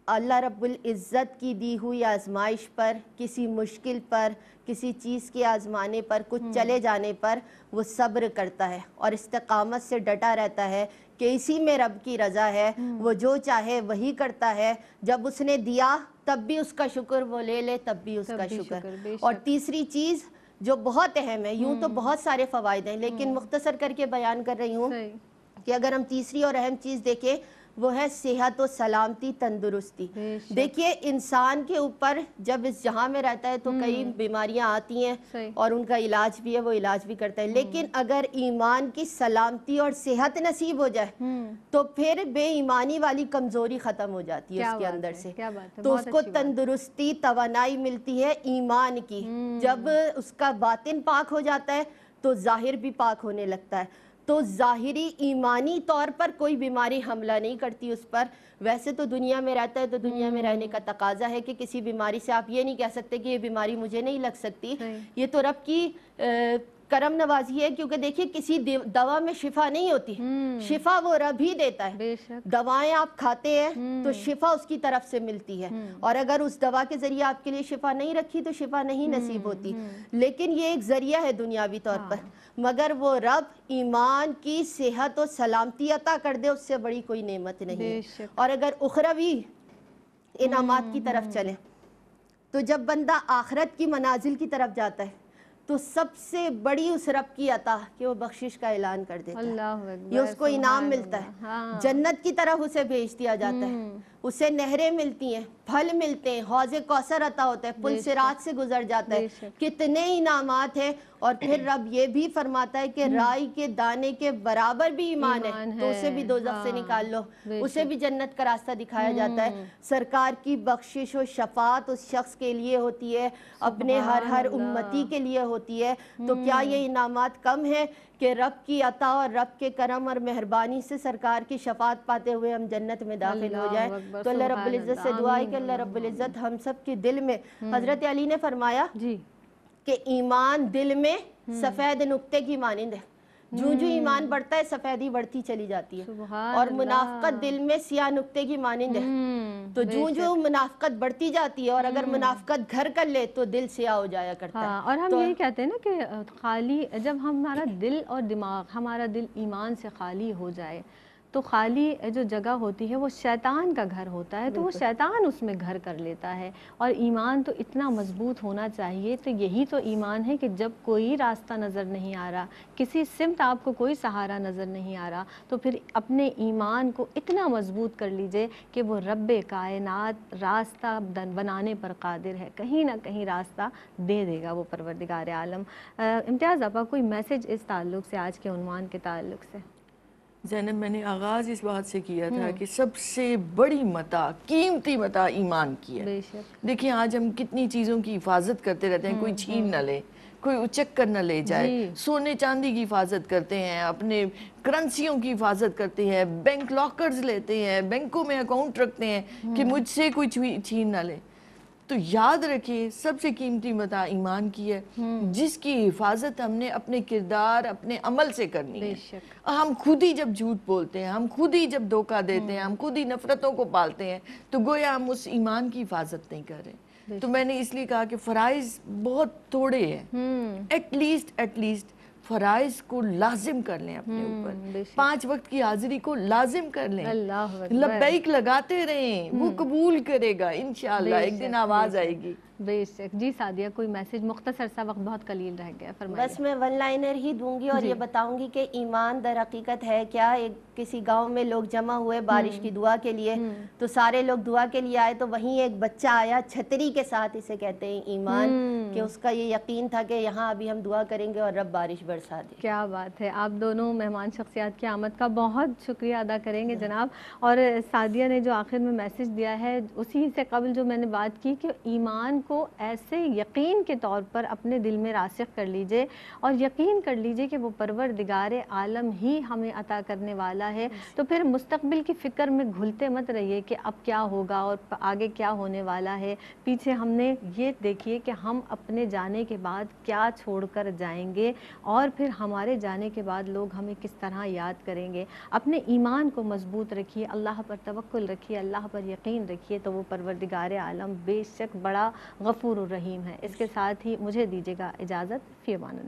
अल्लाह रब्बुल इज़्ज़त की दी हुई आजमाइश पर किसी मुश्किल पर किसी चीज़ के आजमाने पर कुछ हम्म। चले जाने पर वो सब्र करता है और इस्तकामत से डटा रहता है कि इसी में रब की रज़ा है हम्म। वो जो चाहे वही करता है जब उसने दिया तब भी उसका शुक्र वो ले ले तब भी उसका शुक्र और तीसरी चीज़ जो बहुत अहम है यूं तो हम्म। बहुत सारे फ़वाद हैं लेकिन मुख्तसर करके बयान कर रही हूँ कि अगर हम तीसरी और अहम चीज़ देखें वो है सेहत और सलामती तंदुरुस्ती देखिए इंसान के ऊपर जब इस जहाँ में रहता है तो हम्म। कई बीमारियां आती हैं और उनका इलाज भी है वो इलाज भी करता है लेकिन हम्म। अगर ईमान की सलामती और सेहत नसीब हो जाए हम्म। तो फिर बेईमानी वाली कमजोरी खत्म हो जाती है उसके अंदर से तो उसको तंदुरुस्ती तोनाई मिलती है ईमान की जब उसका बातिन पाक हो जाता है तो जाहिर भी पाक होने लगता है तो ज़ाहरी ईमानी तौर पर कोई बीमारी हमला नहीं करती उस पर वैसे तो दुनिया में रहता है तो दुनिया में रहने का तकाजा है कि किसी बीमारी से आप ये नहीं कह सकते कि ये बीमारी मुझे नहीं लग सकती ये तो रब की करम नवाजी है क्योंकि देखिए किसी दवा में शिफा नहीं होती हम्म। शिफा वो रब ही देता है दवाएं आप खाते हैं तो हम्म। शिफा उसकी तरफ से मिलती है हम्म। और अगर उस दवा के जरिए आपके लिए शिफा नहीं रखी तो शिफा नहीं नसीब होती लेकिन ये एक जरिया है दुनियावी तौर हाँ। पर मगर वो रब ईमान की सेहत और सलामती अता कर दे उससे बड़ी कोई नेमत नहीं और अगर उखरवी इनाम की तरफ चले तो जब बंदा आखरत की मनाजिल की तरफ जाता है तो सबसे बड़ी उस रब की अता कि वो बख्शिश का ऐलान कर देता है ये उसको इनाम मिलता है हाँ। जन्नत की तरफ उसे भेज दिया जाता है हम्म। उसे नहरें मिलती हैं फल मिलते हैं हौज कौसर अता होता है पुल सिराज से गुजर जाता है कितने इनामात हैं और फिर रब ये भी फरमाता है कि हम्म। राई के दाने के बराबर भी ईमान है।, है तो उसे भी दो हाँ, से निकाल लो उसे भी जन्नत का रास्ता दिखाया जाता है हम्म। सरकार की बख्शिश और शफात उस शख्स के लिए होती है अपने हर हर उम्मती के लिए होती है तो हम्म। क्या ये इनामात कम है कि रब की अता और रब के करम और मेहरबानी से सरकार की शफात पाते हुए हम जन्नत में दाखिल हो जाए तो अल्लाह रब्ज़त से दुआ है कि अल्लाह रब्ज़त हम सब के दिल में हम्म। हज़रत अली ने फरमाया कि ईमान दिल में हम्म। सफ़ेद नुक्ते की मानंद है जो जो हम्म। ईमान बढ़ता है सफेदी बढ़ती चली जाती है और मुनाफ्त दिल में सिया नुक्ते की मानंद है तो जो जो मुनाफ्त बढ़ती जाती है और अगर मुनाफ्त घर कर ले तो दिल सिया हो जाया करता हाँ, है और हम तो, यही कहते हैं ना कि खाली जब हमारा दिल और दिमाग हमारा दिल ईमान से खाली हो जाए तो खाली जो जगह होती है वो शैतान का घर होता है तो वो शैतान उसमें घर कर लेता है और ईमान तो इतना मजबूत होना चाहिए तो यही तो ईमान है कि जब कोई रास्ता नज़र नहीं आ रहा किसी सिमत आपको कोई सहारा नज़र नहीं आ रहा तो फिर अपने ईमान को इतना मजबूत कर लीजिए कि वो रब कायनात रास्ता बनाने पर कादिर है कहीं ना कहीं रास्ता दे देगा वो परवरदिगार आलम इम्तियाज़ आपा कोई मैसेज इस ताल्लुक़ से आज के उनवान के ताल्लुक़ से जैनब मैंने आगाज़ इस बात से किया था हम्म। कि सबसे बड़ी मता कीमती मता ईमान की है देखिए आज हम कितनी चीज़ों की हिफाजत करते रहते हैं हम्म, कोई छीन हम्म। ना ले कोई उचक कर न ले जाए सोने चांदी की हिफाजत करते हैं अपने करंसियों की हिफाजत करते हैं बैंक लॉकर्स लेते हैं बैंकों में अकाउंट रखते हैं कि मुझसे कोई छीन ना ले तो याद रखिए सबसे कीमती मता ईमान की है हम्म। जिसकी हिफाजत हमने अपने किरदार अपने अमल से करनी है हम खुद ही जब झूठ बोलते हैं हम खुद ही जब धोखा देते हैं हम हम्म। खुद ही नफरतों को पालते हैं तो गोया हम उस ईमान की हिफाजत नहीं कर रहे तो मैंने इसलिए कहा कि फ़राइज बहुत थोड़े हैं एटलीस्ट हम्म। एटलीस्ट फ़राइज को लाजिम कर लें अपने हम्म, ऊपर पांच वक्त की हाजिरी को लाजिम कर लें लबैक लगाते रहें वो हम्म। कबूल करेगा इन एक दिन आवाज़ आएगी बेशक जी सादिया कोई मैसेज मुख्तसर सा वक्त बहुत कलील रह गया फरमाइए बस मैं वन लाइनर ही दूंगी और ये बताऊंगी कि ईमान दर हकीकत है क्या एक किसी गांव में लोग जमा हुए हम्म। बारिश की दुआ के लिए हम्म। तो सारे लोग दुआ के लिए आए तो वहीं एक बच्चा आया छतरी के साथ इसे कहते हैं ईमान हम्म। कि उसका ये यकीन था कि यहाँ अभी हम दुआ करेंगे और रब बारिश बरसा दे क्या बात है आप दोनों मेहमान शख्सियात की आमद का बहुत शुक्रिया अदा करेंगे जनाब और सादिया ने जो आखिर में मैसेज दिया है उसी से कबल जो मैंने बात की कि ईमान को ऐसे यकीन के तौर पर अपने दिल में रासिक कर लीजिए और यकीन कर लीजिए कि वो परवर दिगार आलम ही हमें अता करने वाला है तो फिर मुस्तबिल की फ़िक्र में घुलते मत रहिए कि अब क्या होगा और आगे क्या होने वाला है पीछे हमने ये देखिए कि हम अपने जाने के बाद क्या छोड़कर जाएंगे और फिर हमारे जाने के बाद लोग हमें किस तरह याद करेंगे अपने ईमान को मजबूत रखिए अल्लाह पर तवक्ल रखिए अल्लाह पर यकीन रखिए तो वो परवरदिगार आलम बेशक बड़ा गफ़ूर रहीम है इसके साथ ही मुझे दीजिएगा इजाज़त फ़ी ला